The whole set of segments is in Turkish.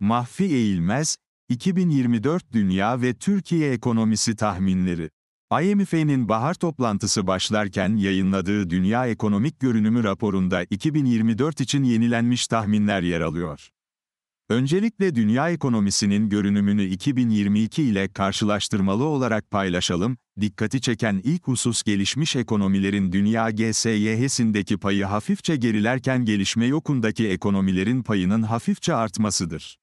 Mahfi Eğilmez, 2024 Dünya ve Türkiye Ekonomisi Tahminleri IMF'nin bahar toplantısı başlarken yayınladığı Dünya Ekonomik Görünümü raporunda 2024 için yenilenmiş tahminler yer alıyor. Öncelikle dünya ekonomisinin görünümünü 2022 ile karşılaştırmalı olarak paylaşalım. Dikkati çeken ilk husus gelişmiş ekonomilerin dünya GSYH'sindeki payı hafifçe gerilerken gelişme yokundaki ekonomilerin payının hafifçe artmasıdır.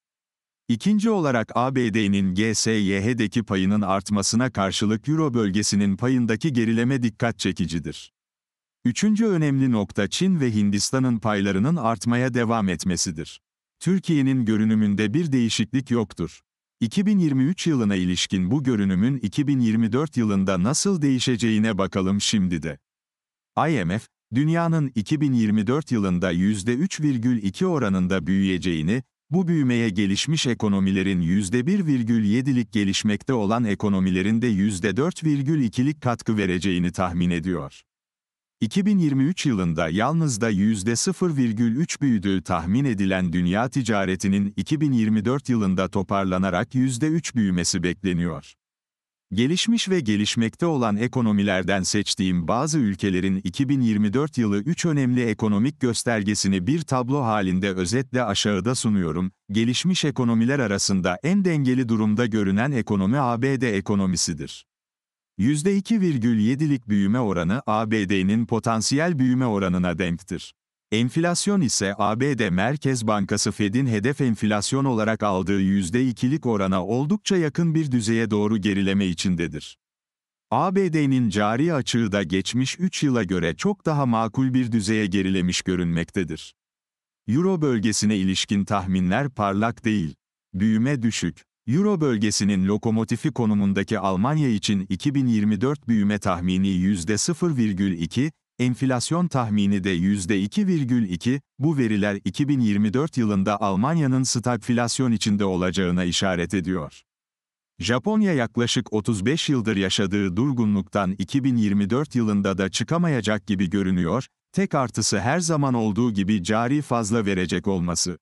İkinci olarak ABD'nin GSYH'deki payının artmasına karşılık Euro bölgesinin payındaki gerileme dikkat çekicidir. Üçüncü önemli nokta Çin ve Hindistan'ın paylarının artmaya devam etmesidir. Türkiye'nin görünümünde bir değişiklik yoktur. 2023 yılına ilişkin bu görünümün 2024 yılında nasıl değişeceğine bakalım şimdi de. IMF, dünyanın 2024 yılında %3,2 oranında büyüyeceğini, bu büyümeye gelişmiş ekonomilerin %1,7'lik gelişmekte olan ekonomilerin de %4,2'lik katkı vereceğini tahmin ediyor. 2023 yılında yalnız da %0,3 büyüdüğü tahmin edilen dünya ticaretinin 2024 yılında toparlanarak %3 büyümesi bekleniyor. Gelişmiş ve gelişmekte olan ekonomilerden seçtiğim bazı ülkelerin 2024 yılı 3 önemli ekonomik göstergesini bir tablo halinde özetle aşağıda sunuyorum. Gelişmiş ekonomiler arasında en dengeli durumda görünen ekonomi ABD ekonomisidir. %2,7'lik büyüme oranı ABD'nin potansiyel büyüme oranına denktir. Enflasyon ise ABD Merkez Bankası Fed'in hedef enflasyon olarak aldığı %2'lik orana oldukça yakın bir düzeye doğru gerileme içindedir. ABD'nin cari açığı da geçmiş 3 yıla göre çok daha makul bir düzeye gerilemiş görünmektedir. Euro bölgesine ilişkin tahminler parlak değil. Büyüme düşük. Euro bölgesinin lokomotifi konumundaki Almanya için 2024 büyüme tahmini %0,2, Enflasyon tahmini de %2,2, bu veriler 2024 yılında Almanya'nın stagflasyon içinde olacağına işaret ediyor. Japonya yaklaşık 35 yıldır yaşadığı durgunluktan 2024 yılında da çıkamayacak gibi görünüyor, tek artısı her zaman olduğu gibi cari fazla verecek olması.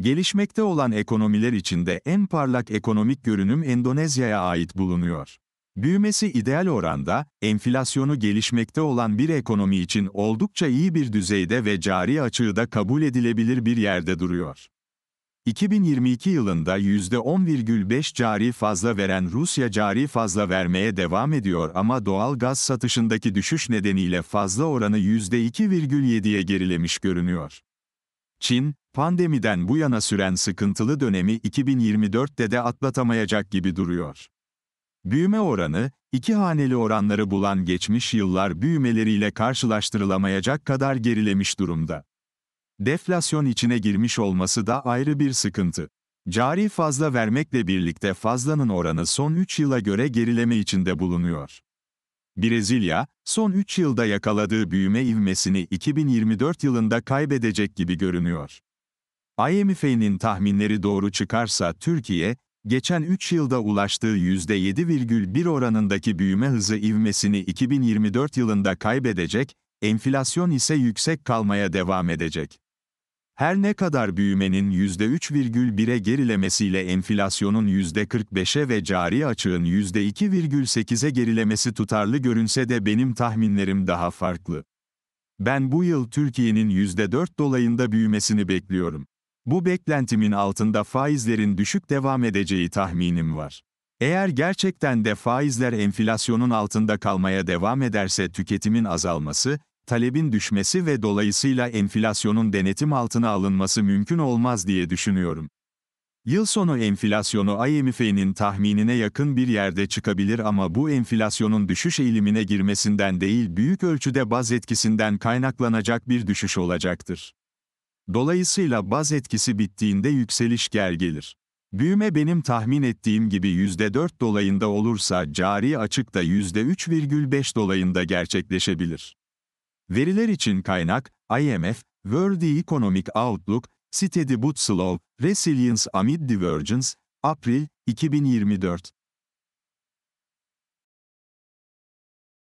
Gelişmekte olan ekonomiler içinde en parlak ekonomik görünüm Endonezya'ya ait bulunuyor. Büyümesi ideal oranda, enflasyonu gelişmekte olan bir ekonomi için oldukça iyi bir düzeyde ve cari açığı da kabul edilebilir bir yerde duruyor. 2022 yılında %10,5 cari fazla veren Rusya cari fazla vermeye devam ediyor ama doğal gaz satışındaki düşüş nedeniyle fazla oranı %2,7'ye gerilemiş görünüyor. Çin, pandemiden bu yana süren sıkıntılı dönemi 2024'te de atlatamayacak gibi duruyor. Büyüme oranı, iki haneli oranları bulan geçmiş yıllar büyümeleriyle karşılaştırılamayacak kadar gerilemiş durumda. Deflasyon içine girmiş olması da ayrı bir sıkıntı. Cari fazla vermekle birlikte fazlanın oranı son 3 yıla göre gerileme içinde bulunuyor. Brezilya, son 3 yılda yakaladığı büyüme ivmesini 2024 yılında kaybedecek gibi görünüyor. IMF'nin tahminleri doğru çıkarsa Türkiye, geçen 3 yılda ulaştığı %7,1 oranındaki büyüme hızı ivmesini 2024 yılında kaybedecek, enflasyon ise yüksek kalmaya devam edecek. Her ne kadar büyümenin %3,1'e gerilemesiyle enflasyonun %45'e ve cari açığın %2,8'e gerilemesi tutarlı görünse de benim tahminlerim daha farklı. Ben bu yıl Türkiye'nin %4 dolayında büyümesini bekliyorum. Bu beklentimin altında faizlerin düşük devam edeceği tahminim var. Eğer gerçekten de faizler enflasyonun altında kalmaya devam ederse tüketimin azalması, talebin düşmesi ve dolayısıyla enflasyonun denetim altına alınması mümkün olmaz diye düşünüyorum. Yıl sonu enflasyonu IMF'nin tahminine yakın bir yerde çıkabilir ama bu enflasyonun düşüş eğilimine girmesinden değil büyük ölçüde baz etkisinden kaynaklanacak bir düşüş olacaktır. Dolayısıyla baz etkisi bittiğinde yükseliş ger gelir. Büyüme benim tahmin ettiğim gibi %4 dolayında olursa cari açık da %3,5 dolayında gerçekleşebilir. Veriler için kaynak, IMF, World Economic Outlook, Steady But Slow, Resilience Amid Divergence, April 2024.